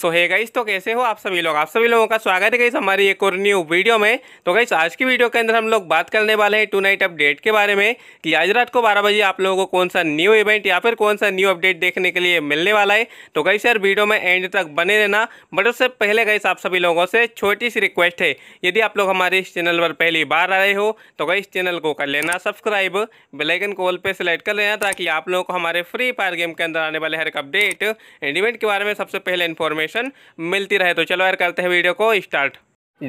सो है गाइस तो कैसे हो आप सभी लोग आप सभी लोगों का स्वागत है गाइस हमारी एक और न्यू वीडियो में तो गाइस आज की वीडियो के अंदर हम लोग बात करने वाले हैं टू नाइट अपडेट के बारे में कि आज रात को 12 बजे आप लोगों को कौन सा न्यू इवेंट या फिर कौन सा न्यू अपडेट देखने के लिए मिलने वाला है तो गाइस यार वीडियो में एंड तक बने रहना बट उससे पहले गाइस आप सभी लोगों से छोटी सी रिक्वेस्ट है यदि आप लोग हमारे इस चैनल पर पहली बार आ रहे हो तो गाइस चैनल को कर लेना सब्सक्राइब बेलाइकन कॉल पर सेलेक्ट कर लेना ताकि आप लोगों को हमारे फ्री फायर गेम के अंदर आने वाले हर एक अपडेट एंड इवेंट के बारे में सबसे पहले इन्फॉर्मेशन इन्फॉर्मेशन मिलती रहे तो चलो यार करते हैं वीडियो को स्टार्ट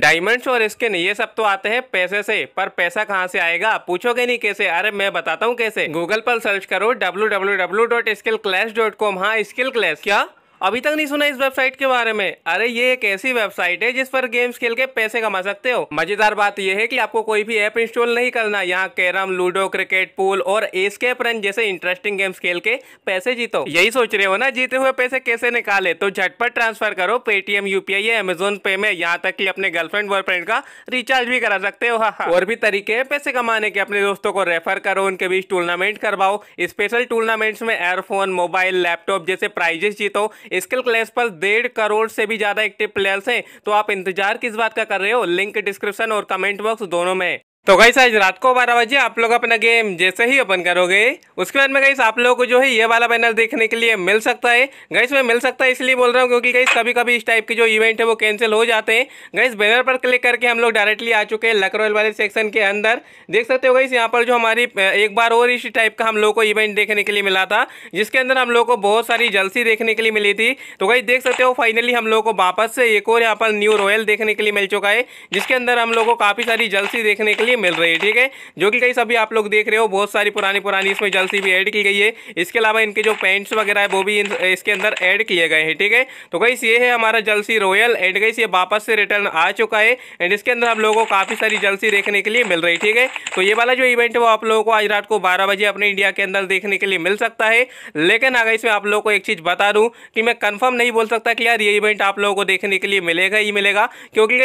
डायमंड्स और स्किन ये सब तो आते हैं पैसे से पर पैसा कहाँ से आएगा पूछोगे नहीं कैसे अरे मैं बताता हूँ कैसे गूगल पर सर्च करो W W W dot Skill Clash dot com हाँ स्किल क्लैश क्या अभी तक नहीं सुना इस वेबसाइट के बारे में अरे ये एक ऐसी वेबसाइट है जिस पर गेम्स खेल के पैसे कमा सकते हो मजेदार बात यह है कि आपको कोई भी ऐप इंस्टॉल नहीं करना यहाँ कैरम लूडो क्रिकेट पूल और एस्केप रन जैसे इंटरेस्टिंग गेम्स खेल के पैसे जीतो यही सोच रहे हो ना जीते हुए पैसे कैसे निकाले तो झटपट ट्रांसफर करो पेटीएम यूपीआई या अमेजोन पे में यहाँ तक की अपने गर्लफ्रेंड बॉयफ्रेंड का रिचार्ज भी करा सकते हो हाँ, हाँ। और भी तरीके है पैसे कमाने के अपने दोस्तों को रेफर करो उनके बीच टूर्नामेंट करवाओ स्पेशल टूर्नामेंट्स में एयरफोन मोबाइल लैपटॉप जैसे प्राइजेस जीतो स्किल क्लैश पर डेढ़ करोड़ से भी ज़्यादा एक्टिव प्लेयर्स हैं तो आप इंतजार किस बात का कर रहे हो लिंक डिस्क्रिप्शन और कमेंट बॉक्स दोनों में तो गई आज रात को बारह बजे आप लोग अपना गेम जैसे ही ओपन करोगे उसके बाद में गई आप लोगों को जो है ये वाला बैनर देखने के लिए मिल सकता है गई मैं मिल सकता है इसलिए बोल रहा हूँ क्योंकि गई कभी कभी इस टाइप के जो इवेंट है वो कैंसिल हो जाते हैं गई बैनर पर क्लिक करके हम लोग डायरेक्टली आ चुके हैं लकरोल वाले सेक्शन के अंदर देख सकते हो गई यहाँ पर जो हमारी एक बार और इसी टाइप का हम लोग को इवेंट देखने के लिए मिला था जिसके अंदर हम लोग को बहुत सारी जलसी देखने के लिए मिली थी तो गई देख सकते हो फाइनली हम लोग को वापस से एक और यहाँ पर न्यू रॉयल देखने के लिए मिल चुका है जिसके अंदर हम लोग को काफ़ी सारी जलसी देखने के लिए लिए मिल रही है ठीक है जो कि कई सभी आप लोग देख रहे हो बहुत सारी पुरानी पुरानी इसमें जलसी भी ऐड की गई है इसके अलावा इनके जो पेंट्स वगैरह है वो भी इसके अंदर ऐड किए गए हैं ठीक है तो कई ये है हमारा जलसी रॉयल एंड गई ये वापस से रिटर्न आ चुका है एंड इसके अंदर हम लोगों को काफ़ी सारी जलसी देखने के लिए मिल रही है ठीक है तो ये वाला जो इवेंट है वो आप लोगों को आज रात को बारह बजे अपने इंडिया के अंदर देखने के लिए मिल सकता है लेकिन अगर इसमें आप लोगों को एक चीज़ बता दूँ कि मैं कन्फर्म नहीं बोल सकता कि यार ये इवेंट आप लोगों को देखने के लिए मिलेगा ही मिलेगा क्योंकि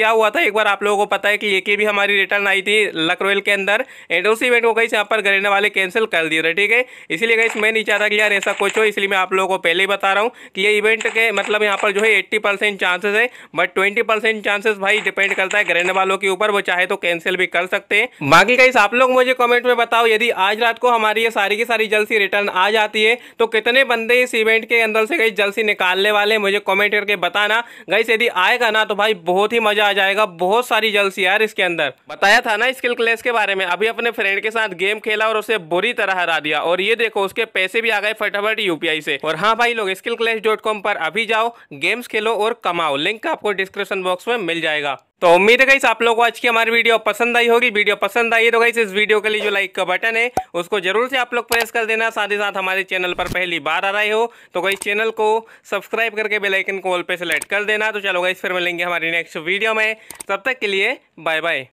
क्या हुआ था एक बार आप लोगों को पता है कि ये भी हमारी रिटर्न तूफान आई थी लकरोयल के अंदर एंड उस इवेंट को कहीं यहाँ पर गरीना वाले कैंसिल कर दिए थे ठीक है इसलिए कहीं मैं नहीं चाहता कि यार ऐसा कुछ हो इसलिए मैं आप लोगों को पहले ही बता रहा हूँ कि ये इवेंट के मतलब यहाँ पर जो है एट्टी चांसेस है बट ट्वेंटी चांसेस भाई डिपेंड करता है गरीना वालों के ऊपर वो चाहे तो कैंसिल भी कर सकते हैं बाकी कहीं आप लोग मुझे कॉमेंट में बताओ यदि आज रात को हमारी ये सारी की सारी जल्दी रिटर्न आ जाती है तो कितने बंदे इस इवेंट के अंदर से कहीं जल्दी निकालने वाले मुझे कॉमेंट करके बताना गई यदि आएगा ना तो भाई बहुत ही मजा आ जाएगा बहुत सारी जल्द यार इसके अंदर बताया बताया था ना स्किल क्लेस के बारे में अभी अपने फ्रेंड के साथ गेम खेला और उसे बुरी तरह हरा दिया और ये देखो उसके पैसे भी आ गए फटाफट यूपीआई से और हाँ भाई लोग स्किल क्लेस डॉट कॉम पर अभी जाओ गेम्स खेलो और कमाओ लिंक आपको डिस्क्रिप्शन बॉक्स में मिल जाएगा तो उम्मीद है गाइस आप लोगों को आज की हमारी वीडियो पसंद आई होगी वीडियो पसंद आई तो गाइस इस वीडियो के लिए जो लाइक का बटन है उसको जरूर से आप लोग प्रेस कर देना साथ ही साथ हमारे चैनल पर पहली बार आ रहे हो तो गाइस चैनल को सब्सक्राइब करके आइकन को ऑल पे सेलेक्ट कर देना तो चलो गाइस फिर मिलेंगे हमारी नेक्स्ट वीडियो में तब तक के लिए बाय बाय